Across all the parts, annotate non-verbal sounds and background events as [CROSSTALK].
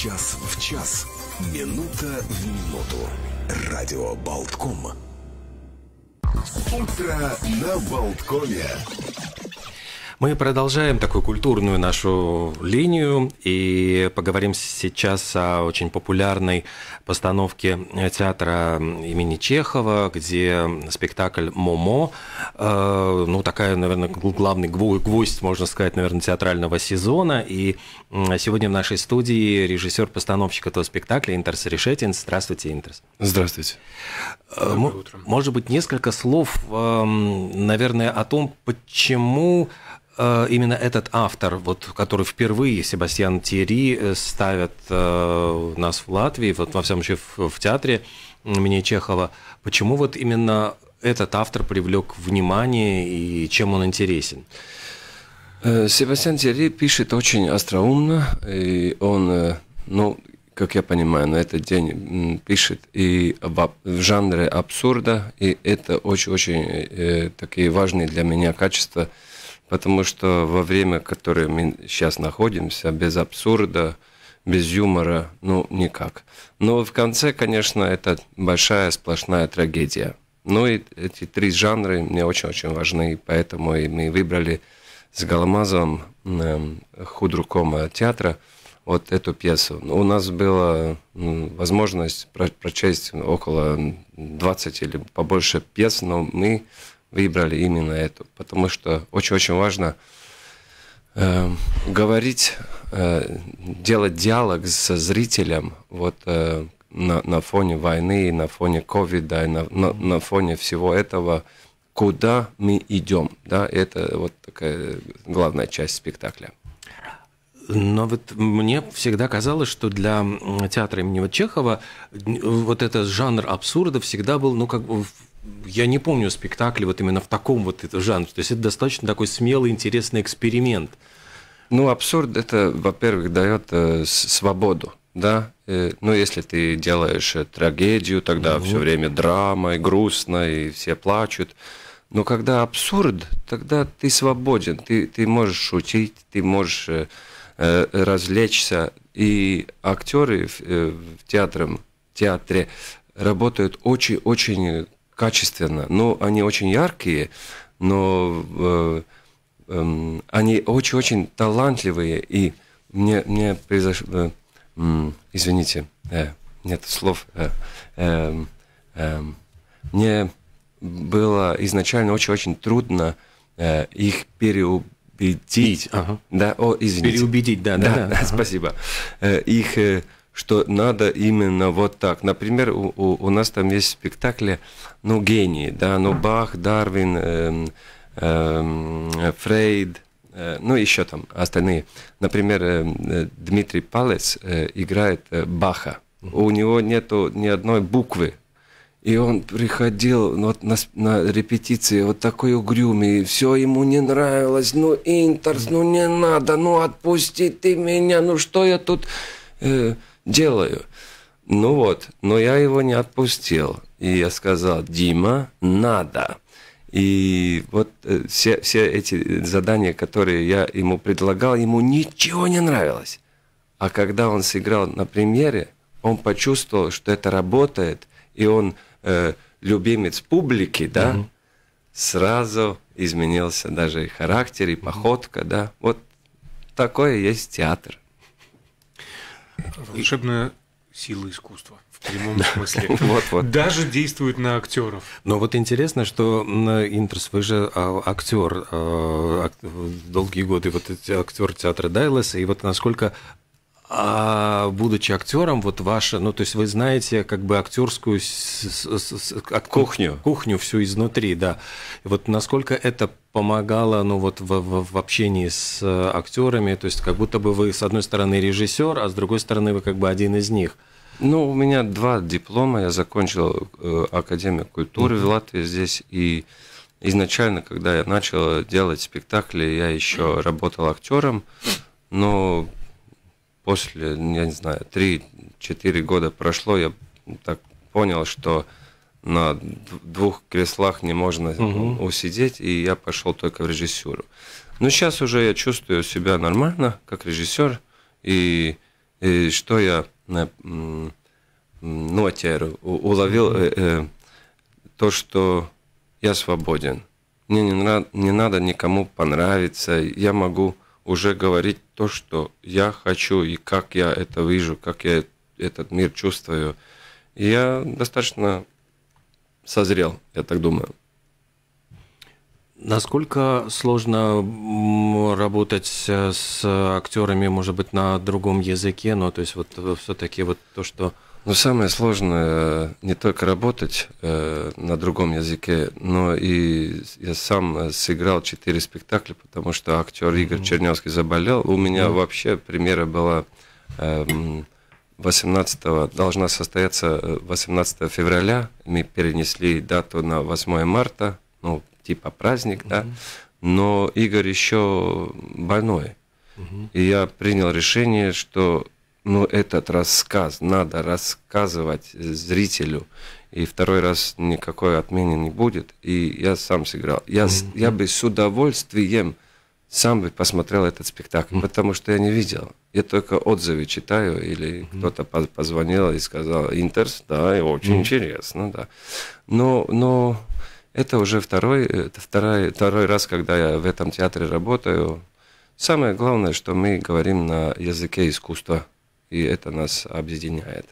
Час в час. Минута в минуту. Радио Болтком. Утро на Болткоме. Мы продолжаем такую культурную нашу линию и поговорим сейчас о очень популярной постановке театра имени Чехова, где спектакль «Момо», э, ну, такая, наверное, главный гвоздь, можно сказать, наверное, театрального сезона. И сегодня в нашей студии режиссер-постановщик этого спектакля Интерс Решетин. Здравствуйте, Интерс. Здравствуйте. Э, может быть, несколько слов, эм, наверное, о том, почему э, именно этот автор, вот, который впервые Себастьян Тери э, ставят нас в Латвии, вот, во всем случае в, в театре имени Чехова, почему вот именно этот автор привлек внимание и чем он интересен? Себастьян Тери пишет очень остроумно, и он ну, как я понимаю, на этот день пишет и в, в жанре абсурда, и это очень-очень э, такие важные для меня качества, потому что во время, в которое мы сейчас находимся, без абсурда, без юмора, ну, никак. Но в конце, конечно, это большая сплошная трагедия. Ну и эти три жанра мне очень-очень важны, поэтому и мы выбрали с Голомазовым э, эм, худрукома театра – вот эту пьесу. Ну, у нас была ну, возможность прочесть около 20 или побольше пьес, но мы выбрали именно эту, потому что очень-очень важно э, говорить, э, делать диалог со зрителем вот, э, на, на фоне войны, на фоне ковида, на, на, на фоне всего этого, куда мы идем. Да? Это вот такая главная часть спектакля. Но вот мне всегда казалось, что для театра имени Чехова вот этот жанр абсурда всегда был, ну, как бы я не помню спектакли вот именно в таком вот это жанре. То есть это достаточно такой смелый, интересный эксперимент. Ну, абсурд это, во-первых, дает э, свободу, да. Э, ну, если ты делаешь э, трагедию, тогда угу. Ну все время драма и грустно, и все плачут. Но когда абсурд, тогда ты свободен, ты, ты можешь шутить, ты можешь э, Э, развлечься. И актеры в э, театром, театре работают очень-очень качественно. Но ну, они очень яркие, но э, эм, они очень-очень талантливые. И мне, мне произошло... Извините, нет слов. Эм, эм, мне было изначально очень-очень трудно их переубедить переубедить, ага. да, о, извините. Переубедить, да, да, да, да [LAUGHS] ага. спасибо. Э, их, э, что надо именно вот так. Например, у, у, у нас там есть спектакли, ну, гении, да, ну, Бах, Дарвин, эм, эм, Фрейд, э, ну, еще там остальные. Например, эм, э, Дмитрий Палец э, играет э, Баха. У него нету ни одной буквы и он приходил вот на, на репетиции вот такой угрюмый, все ему не нравилось, ну, Интерс, ну, не надо, ну, отпусти ты меня, ну, что я тут э, делаю? Ну вот, но я его не отпустил. И я сказал, Дима, надо. И вот э, все, все эти задания, которые я ему предлагал, ему ничего не нравилось. А когда он сыграл на премьере, он почувствовал, что это работает, и он э, любимец публики, да, угу. сразу изменился даже и характер, и походка, да. Вот такое есть театр. Волшебная сила искусства в прямом смысле. [LAUGHS] вот, вот. Даже действует на актеров. Но вот интересно, что Интерс, вы же а, актер, э, долгие годы вот актер театра Дайласа, и вот насколько а будучи актером, вот ваша, ну то есть вы знаете как бы актерскую кухню, кухню всю изнутри, да. вот насколько это помогало, ну вот в, в, в общении с э, актерами, то есть как будто бы вы с одной стороны режиссер, а с другой стороны вы как бы один из них. Ну у меня два диплома, я закончил э, академию культуры mm-hmm. в Латвии здесь и изначально, когда я начал делать спектакли, я еще работал актером, но после, я не знаю, 3-4 года прошло, я так понял, что на двух креслах не можно угу. усидеть, и я пошел только в режиссуру. Но сейчас уже я чувствую себя нормально, как режиссер, и, и что я ну э, нотеру уловил, э, э, то, что я свободен. Мне не, на, не надо никому понравиться, я могу уже говорить то, что я хочу и как я это вижу, как я этот мир чувствую. я достаточно созрел, я так думаю. Насколько сложно работать э, с актерами, может быть, на другом языке, но ну, то есть вот э, все-таки вот то, что но самое сложное э, не только работать э, на другом языке, но и я сам э, сыграл четыре спектакля, потому что актер Игорь mm-hmm. Чернявский заболел. У меня mm-hmm. вообще премьера была э, эм, 18 должна состояться 18 э, февраля. Мы перенесли дату на 8 марта, ну типа праздник, mm-hmm. да. Но Игорь еще больной, mm-hmm. и я принял решение, что ну, этот рассказ надо рассказывать зрителю, и второй раз никакой отмены не будет. И я сам сыграл. Я, mm-hmm. я бы с удовольствием сам бы посмотрел этот спектакль, mm-hmm. потому что я не видел. Я только отзывы читаю, или mm-hmm. кто-то позвонил и сказал, Интерс, да, и очень mm-hmm. интересно, да. Но, но это уже второй, второй, второй раз, когда я в этом театре работаю. Самое главное, что мы говорим на языке искусства и это нас объединяет.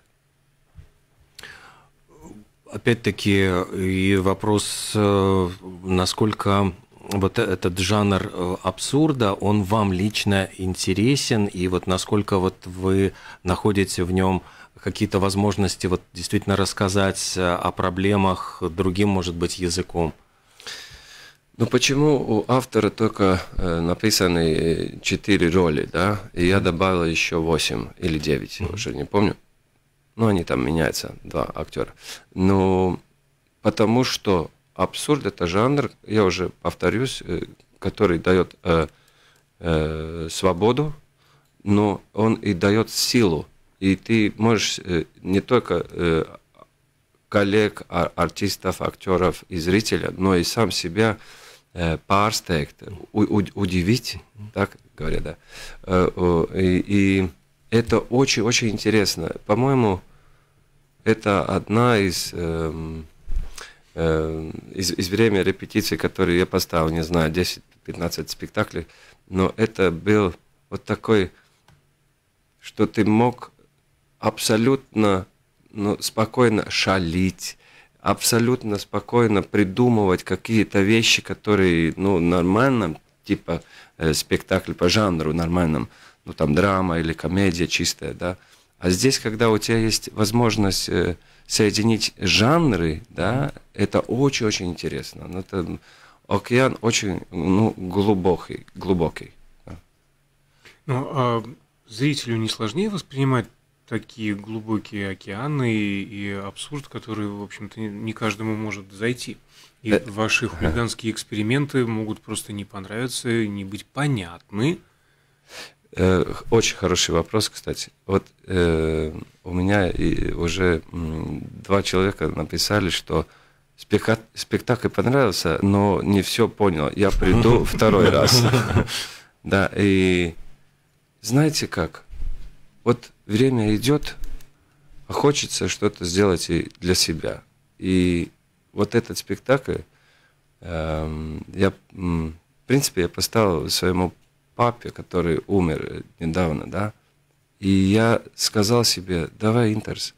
Опять-таки и вопрос, э, насколько вот э, этот жанр э, абсурда, он вам лично интересен, и вот насколько вот вы находите в нем какие-то возможности вот действительно рассказать о проблемах другим, может быть, языком? Ну почему у автора только э, написаны четыре роли, да? И я добавил еще восемь или девять, mm-hmm. уже не помню. Ну они там меняются, два актера. Но ну, потому что абсурд это жанр, я уже повторюсь, э, который дает э, э, свободу, но он и дает силу. И ты можешь э, не только э, коллег, а артистов, актеров и зрителя, но и сам себя pārsteigt, э, удивить, так говорят, да. Э, и, это очень-очень интересно. По-моему, это одна из, эм, эм, из, из времени репетиций, которые я поставил, не знаю, 10-15 спектаклей, но это был вот такой, что ты мог абсолютно ну, спокойно шалить, абсолютно спокойно придумывать какие-то вещи, которые, ну, нормально, типа э, спектакль по жанру нормальным, ну, там, драма или комедия чистая, да. А здесь, когда у тебя есть возможность э, соединить жанры, да, это очень-очень интересно. Ну, это океан очень, ну, глубокий, глубокий. Да. Ну, а зрителю не сложнее воспринимать такие глубокие океаны и абсурд, который, в общем-то, не каждому может зайти. И да. ваши хулиганские эксперименты могут просто не понравиться, не быть понятны. Э, очень хороший вопрос, кстати. Вот э, у меня и уже два человека написали, что спека- спектакль понравился, но не все понял. Я приду [LAUGHS] второй раз. [LAUGHS] Да, и знаете как? вот время идет, а хочется что-то сделать и для себя. И вот этот спектакль э, я, в принципе, я поставил своему папе, который умер недавно, да, и я сказал себе, давай, Интерс,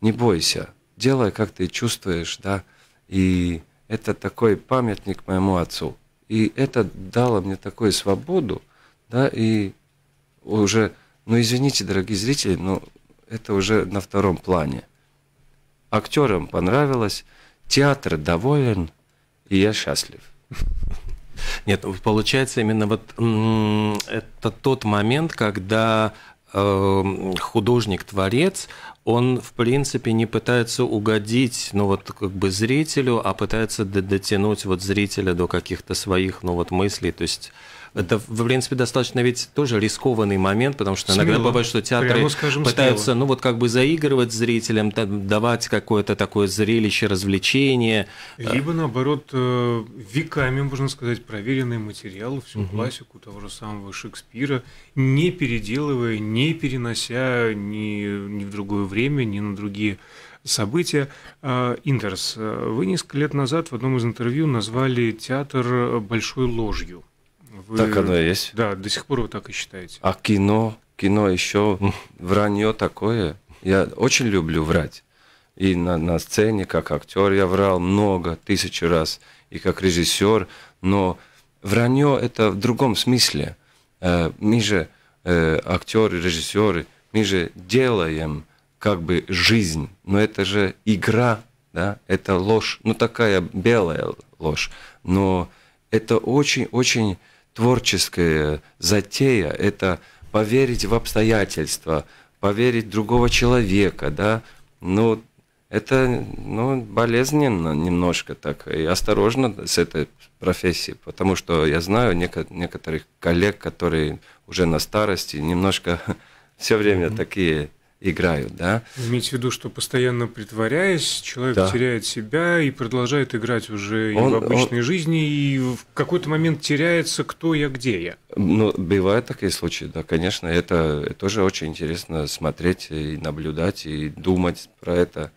не бойся, делай, как ты чувствуешь, да, и это такой памятник моему отцу. И это дало мне такую свободу, да, и уже но ну, извините, дорогие зрители, но это уже на втором плане. Актерам понравилось, театр доволен, и я счастлив. [LAUGHS] Нет, ну, получается именно вот это тот момент, когда эм, художник-творец, он, в принципе, не пытается угодить, ну, вот, как бы зрителю, а пытается дотянуть вот зрителя до каких-то своих, ну, вот, мыслей, то есть это, в принципе, достаточно ведь тоже рискованный момент, потому что смело. иногда бывает, что театры скажем, пытаются, смело. ну, вот как бы заигрывать зрителям, давать какое-то такое зрелище, развлечение. Либо, наоборот, э, веками, можно сказать, проверенные материалы, всю угу. классику того же самого Шекспира, не переделывая, не перенося ни, ни в другое время, ни на другие события. А, Индерс, э, вы несколько лет назад в одном из интервью назвали театр большой ложью. Вы, так оно и есть. Да, до сих пор вы так и считаете. А кино, кино еще вранье такое. Я очень люблю врать. И на, на сцене, как актер, я врал много, тысячи раз, и как режиссер. Но вранье это в другом смысле. Э, мы же, э, актеры, режиссеры, мы же делаем как бы жизнь, но это же игра, да, это ложь, ну такая белая ложь, но это очень-очень творческая затея – это поверить в обстоятельства, поверить другого человека, да, ну, это, ну, болезненно немножко так, и осторожно с этой профессией, потому что я знаю неко- некоторых коллег, которые уже на старости немножко [LAUGHS] все время такие играют, да. Имейте в виду, что постоянно притворяясь, человек да. теряет себя и продолжает играть уже он, и в обычной он... жизни, и в какой-то момент теряется, кто я, где я. Ну, бывают такие случаи, да, конечно, это тоже очень интересно смотреть и наблюдать, и думать про это,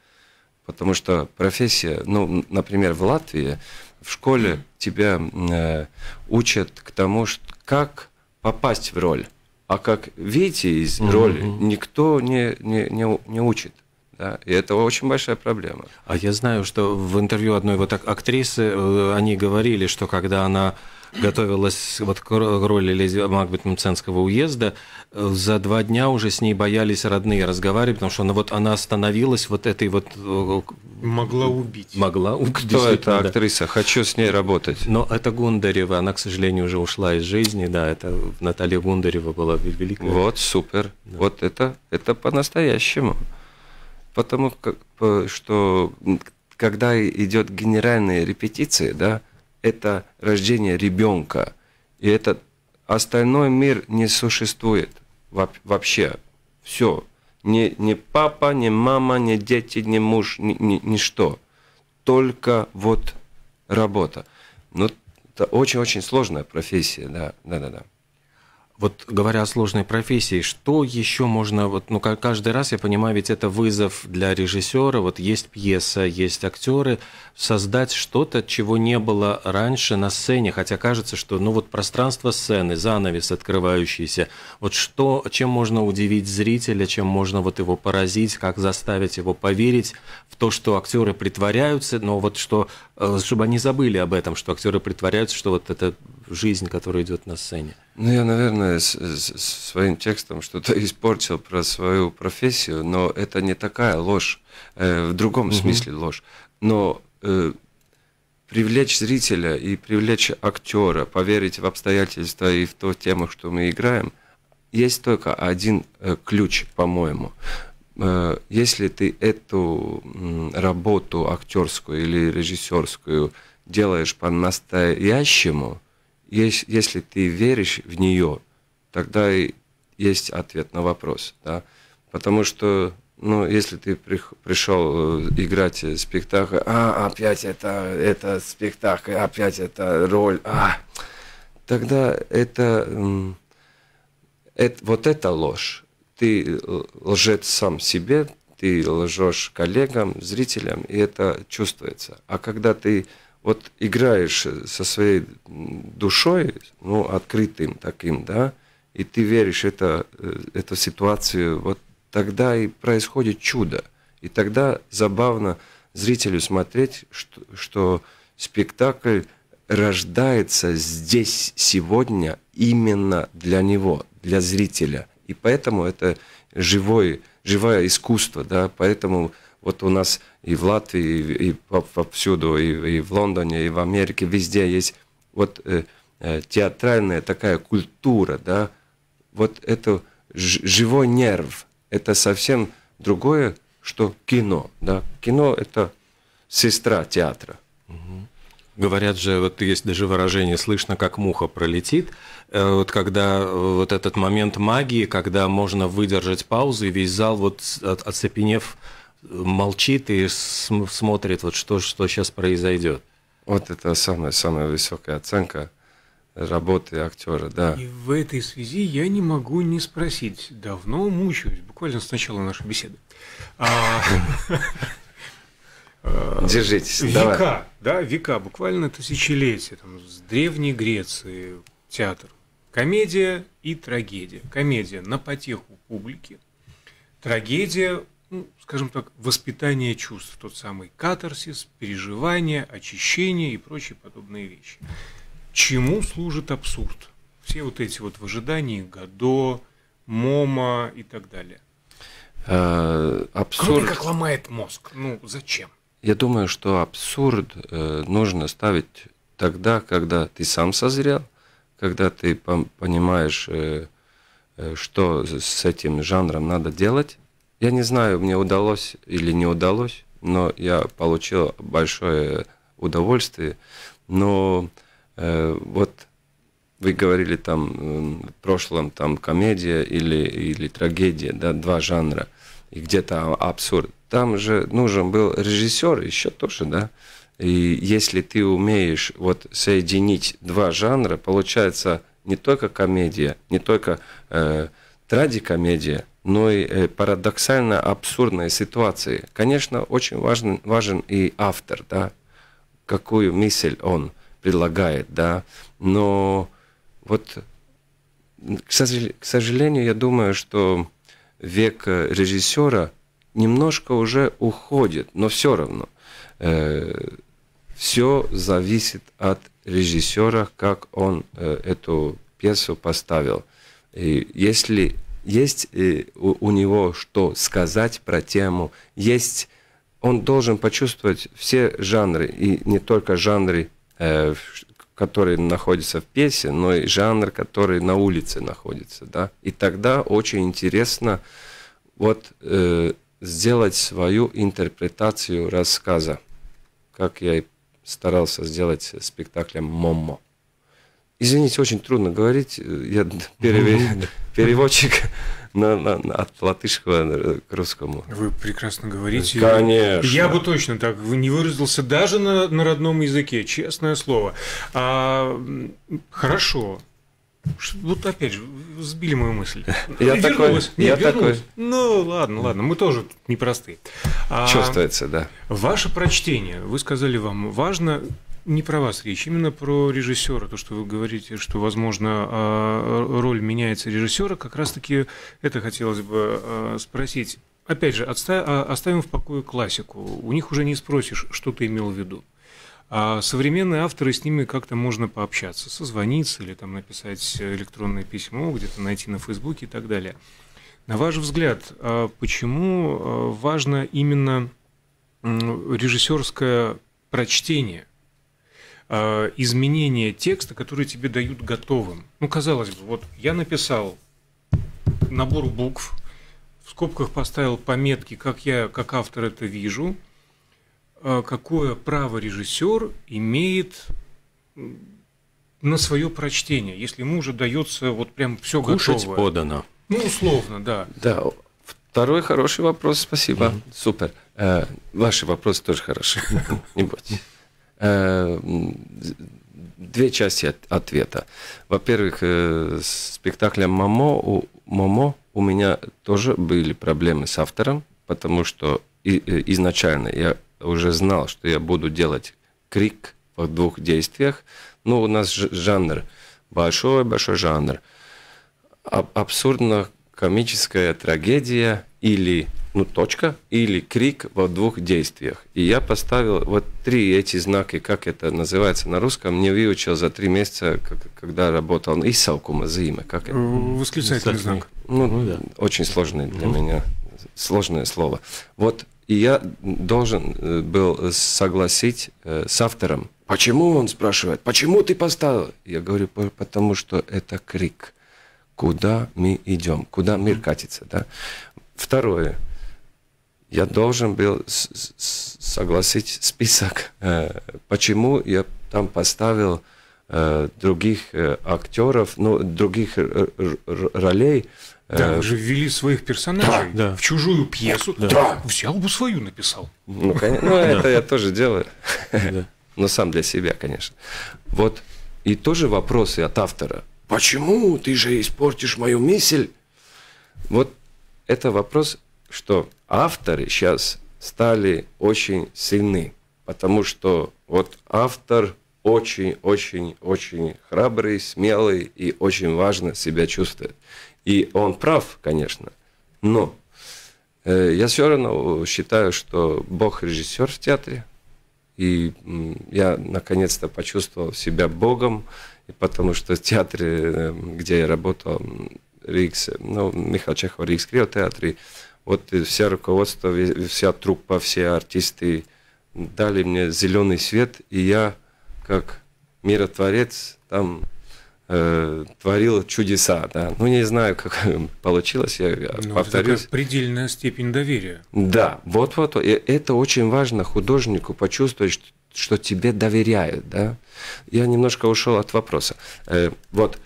потому что профессия, ну, например, в Латвии в школе тебя э, учат к тому, что, как попасть в роль а как выйти из угу. роли, никто не, не, не, не учит. Да, и это очень большая проблема. А я знаю, что в интервью одной вот актрисы э, они говорили, что когда она готовилась вот к роли леди Макбет уезда. За два дня уже с ней боялись родные разговаривать, потому что она, ну, вот, она остановилась вот этой вот... Э, Могла убить. Могла убить. Кто эта актриса? Хочу с ней работать. Но это Гундарева. Она, к сожалению, уже ушла из жизни. Да, это Наталья Гундарева была великая. Вот, супер. Да. Вот это, это по-настоящему. Потому что когда идет генеральная репетиция да, это рождение ребенка. И этот остальной мир не существует вообще. Все. Ни, ни папа, ни мама, ни дети, ни муж, ни, ни, ничто. Только вот работа. Ну, это очень-очень сложная профессия, да, да, да, да. Вот говоря о сложной профессии, что еще можно, вот, ну, каждый раз, я понимаю, ведь это вызов для режиссера, вот есть пьеса, есть актеры, создать что-то, чего не было раньше на сцене, хотя кажется, что, ну, вот пространство сцены, занавес открывающийся, вот что, чем можно удивить зрителя, чем можно вот его поразить, как заставить его поверить в то, что актеры притворяются, но вот что, э, чтобы они забыли об этом, что актеры притворяются, что вот это жизнь, которая идет на сцене. Ну, я, наверное, с, с своим текстом что-то [LAUGHS] испортил про свою профессию, но это не такая ложь, э, в другом угу. смысле ложь. Но э, привлечь зрителя и привлечь актера, поверить в обстоятельства и в то тему, что мы играем, есть только один э, ключ, по-моему. Э, если ты эту м, работу актерскую или режиссерскую делаешь по-настоящему, если ты веришь в нее, тогда и есть ответ на вопрос, да, потому что ну, если ты пришел э, играть э, спектакль, а, опять это, это спектакль, опять это роль, а, тогда это, это, вот это ложь. Ты э, лжец сам себе, ты лжешь коллегам, зрителям, и это чувствуется. А когда ты вот играешь э, со своей душой, ну, открытым таким, да, и ты веришь это, э, эту ситуацию, вот тогда и происходит чудо. И тогда забавно зрителю смотреть, что, что спектакль рождается здесь, сегодня, именно для него, для зрителя. И поэтому это живое, живое искусство, да, поэтому вот у нас и в Латвии, и, повсюду, и, и в Лондоне, и в Америке, везде есть вот э, э, театральная такая культура, да, вот это живой нерв, это совсем другое, что кино, да. Кино – это сестра театра. Говорят же, вот есть даже выражение «слышно, как муха пролетит». Э, вот когда э, вот этот момент магии, когда можно выдержать паузу, и весь зал, вот оцепенев, молчит и смотрит, вот что, что сейчас произойдет. Вот это самая-самая высокая оценка работы актера, да. И в этой связи я не могу не спросить. Давно мучаюсь, буквально с начала нашей беседы. А, [LAUGHS] Держитесь. Века, да, века, буквально тысячелетия, там, с Древней Греции театр. Комедия и трагедия. Комедия на потеху публики, трагедия ну, скажем так, воспитание чувств, тот самый катарсис, переживание, очищение и прочие подобные вещи. Чему служит абсурд? Все вот эти вот в ожидании Годо, Мома и так далее. А, абсурд... Кроме как ломает мозг. Ну, зачем? Я думаю, что абсурд э, нужно ставить тогда, когда ты сам созрел, когда ты понимаешь, э, э что с этим жанром надо делать, я не знаю, мне удалось или не удалось, но я получил большое удовольствие. Но э, вот вы говорили там э, в прошлом там комедия или, или трагедия, да, два жанра, и где-то а, абсурд. Там же нужен был режиссер еще тоже, да. И если ты умеешь вот соединить два жанра, получается не только комедия, не только э, трагикомедия, но и э, парадоксально абсурдной ситуации. Конечно, очень важен, важен и автор, да, какую мысль он предлагает, да, но вот, к сожалению, я думаю, что век э, режиссера немножко уже уходит, но все равно э, все зависит от режиссера, как он э, эту пьесу поставил. И если есть э, у, у него что сказать про тему, есть он должен почувствовать все жанры, и не только жанры, э, которые находятся в песне, но и жанр, который на улице находится. Да? И тогда очень интересно вот, э, сделать свою интерпретацию рассказа, как я и старался сделать спектаклем «Моммо». Извините, очень трудно говорить. Я [LAUGHS] переводчик на, на, на, от латышского к русскому. Вы прекрасно говорите. Конечно. Я бы точно так не выразился даже на, на родном языке, честное слово. А, хорошо. Вот опять же, сбили мою мысль. Я вернулась. такой. Нет, я вернулась. такой. Ну, ладно, ладно, мы тоже непросты. А, Чувствуется, да. Ваше прочтение. Вы сказали, вам важно не про вас речь, именно про режиссера. То, что вы говорите, что, возможно, а, а, роль меняется режиссера, как раз-таки это хотелось бы а, спросить. Опять же, оставим в покое классику. У них уже не спросишь, что ты имел в виду. А современные авторы с ними как-то можно пообщаться, созвониться или там написать электронное письмо, где-то найти на Фейсбуке и так далее. На ваш взгляд, почему важно именно режиссерское прочтение – Э, изменение текста, который тебе дают готовым. Ну, казалось бы, вот я написал набор букв, в скобках поставил пометки, как я, как автор это вижу, э, какое право режиссер имеет на свое прочтение, если ему уже дается вот прям все Кушать готовое. подано. Ну, условно, да. Да, Второй хороший вопрос, спасибо. Mm-hmm. Супер. Э, ваши вопросы тоже хороши. [LAUGHS] Не бойтесь. Э, две части ответа. Во-первых, э, с спектаклем «Момо» «Момо» у меня тоже были проблемы с автором, потому что э, изначально я уже знал, что я буду делать крик в двух действиях. Но ну, у нас жанр, большой-большой жанр. Абсурдно комическая трагедия или ну, точка или крик во двух действиях. И я поставил вот три эти знаки, как это называется на русском, мне выучил за три месяца, как, когда работал. И салкума заима, как это? Э, восклицательный знак. Ну, ну да. Очень сложный для mm меня, сложное слово. Вот, и я должен э, был согласить э, с автором. Почему, он спрашивает, почему ты поставил? Я говорю, потому что это крик. Куда мы идем? Куда мир катится, да? Второе я должен был согласить список, э, почему я там поставил э, других э, актеров, ну, других ролей. Да, вы же ввели своих персонажей да. в чужую пьесу. Да. да. Взял бы свою написал. Ну, конечно, ну это я тоже делаю. [LAUGHS] Но сам для себя, конечно. Вот. И тоже вопросы от автора. Почему ты же испортишь мою мысль? Вот это вопрос, что авторы сейчас стали очень сильны, потому что вот автор очень-очень-очень храбрый, смелый и очень важно себя чувствует. И он прав, конечно, но э, я все равно считаю, что Бог режиссер в театре, и я наконец-то почувствовал себя Богом, потому что в театре, э, где я работал, Рикс, ну, Михаил Чехов, Рикс Крио театре, э, вот э, вся руководство, вся труппа, все артисты дали мне зеленый свет, и я как миротворец там э, творил чудеса, да. Ну, не знаю, как [LAUGHS] получилось, я э, Но ну, повторюсь. Это предельная степень доверия. Да, вот-вот. Это очень важно художнику почувствовать, что, что тебе доверяют, да. Я немножко ушел от вопроса. Э, вот.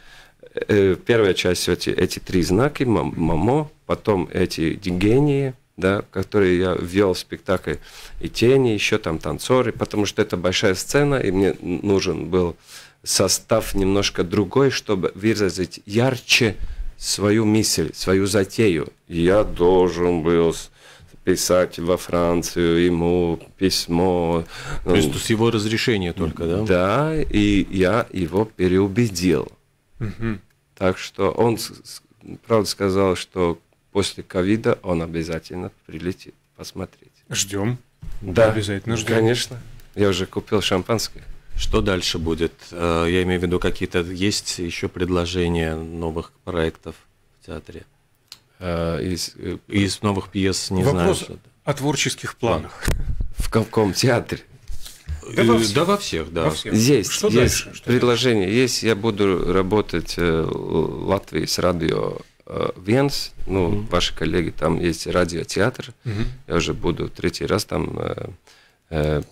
Э, первая часть эти, эти три знаки, мамо, потом эти гении, да, которые я ввел в спектакль и тени, еще там танцоры, потому что это большая сцена, и мне нужен был состав немножко другой, чтобы выразить ярче свою мысль, свою затею. Я должен был писать во Францию ему письмо. То есть с его разрешения только, да? Да, и я его переубедил. Угу. Так что он, правда, сказал, что после ковида он обязательно прилетит посмотреть. Ждем. Да, обязательно ждем. Конечно. Я уже купил шампанское. Что дальше будет? Э, я имею в виду, какие-то есть еще предложения новых проектов в театре? Э, из, э, Из новых пьес не Вопрос знаю. Вопрос о творческих планах. В каком театре? Да, во э, всех. да во всех, да. Во всех. Есть, что есть дальше? предложение. Дальше? Есть, я буду работать э, в Латвии с радио э, Венс, ну, mm ваши коллеги, там есть радиотеатр. mm Я уже буду третий раз там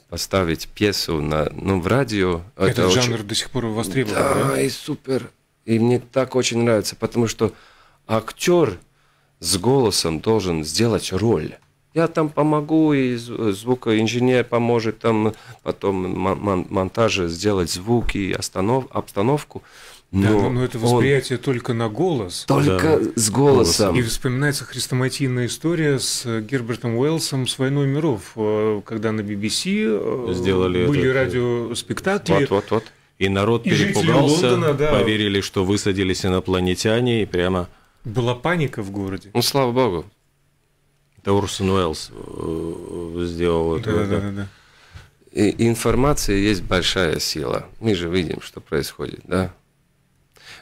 поставить пьесу на, ну, в радио. Этот это жанр очень... до сих пор востребован, да? Да, и супер. И мне так очень нравится, потому что актер с голосом должен сделать роль я там помогу, и звукоинженер поможет там потом монтаже сделать звук и останов обстановку. Но, да, но это восприятие он... только на голос. Только да. с голосом. И вспоминается хрестоматийная история с э, Гербертом Уэллсом с «Войной миров», э, когда на BBC э, Сделали были этот... радиоспектакли. Вот, вот, вот. И народ и перепугался, Лондона, да. поверили, что высадились инопланетяне, и прямо... Была паника в городе. Ну, слава богу. Это Урсен Уэллс э, э, сделал да, Да, да, да. И информация есть большая сила. Мы же видим, что происходит, да?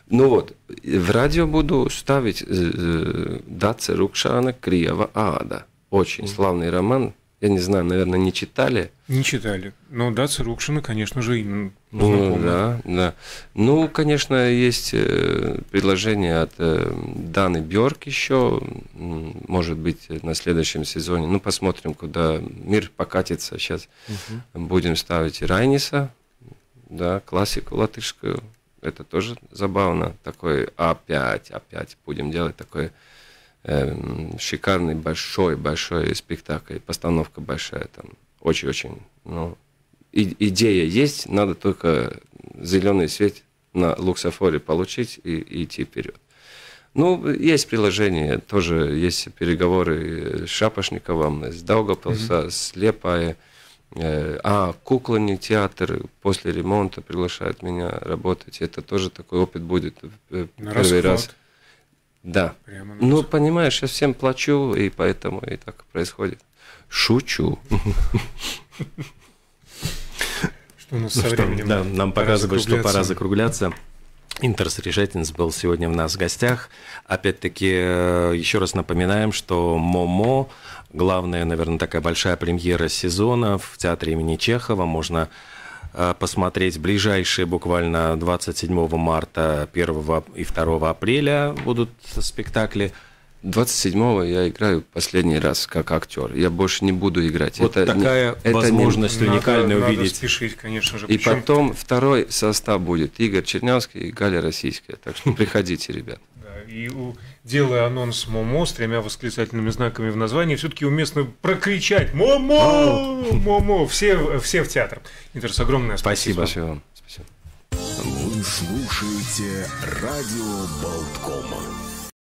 Ну вот, в радио буду ставить э, э Даце Рукшана Криева Ада. Очень mm. славный роман я не знаю, наверное, не читали. Не читали. Но ну Датса Рукшина, конечно же, им Ну, да, да. Ну, конечно, есть э, предложение от э, Даны Бьорк еще, может быть, на следующем сезоне. Ну, посмотрим, куда мир покатится. Сейчас угу. будем ставить Райниса, да, классику латышскую. Это тоже забавно. Такой опять, а опять а будем делать такой Эм, шикарный большой-большой спектакль, постановка большая там, очень-очень, ну, и, идея есть, надо только зеленый свет на луксофоре получить и, и идти вперед. Ну, есть приложение, тоже есть переговоры с Шапошниковым, с Даугапилса, mm-hmm. с э, А, кукольный театр после ремонта приглашает меня работать. Это тоже такой опыт будет э, первый Расход. раз. Да. Прямо на... ну, понимаешь, я всем плачу, и поэтому и так происходит. Шучу. Что у нас ну со временем? Да, нам показывают, что пора закругляться. Интерс Решетинс был сегодня у нас в гостях. Опять-таки, э, еще раз напоминаем, что «Момо» – главная, наверное, такая большая премьера сезона в Театре имени Чехова. Можно Э, посмотреть. Ближайшие буквально 27 марта, 1 и 2 апреля будут спектакли. 27-го я играю последний раз как актер. Я больше не буду играть. Вот это такая не, возможность это не... уникальная надо, увидеть. Надо спешить, конечно же. И Причем... потом второй состав будет. Игорь Чернявский и Галя Российская. Так что приходите, ребят и делая анонс МОМО с тремя восклицательными знаками в названии, все-таки уместно прокричать «МОМО! МОМО!» все, все в театр. Интерес огромное а спасибо. Спасибо Спасибо. Вы слушаете «Радио Болткома».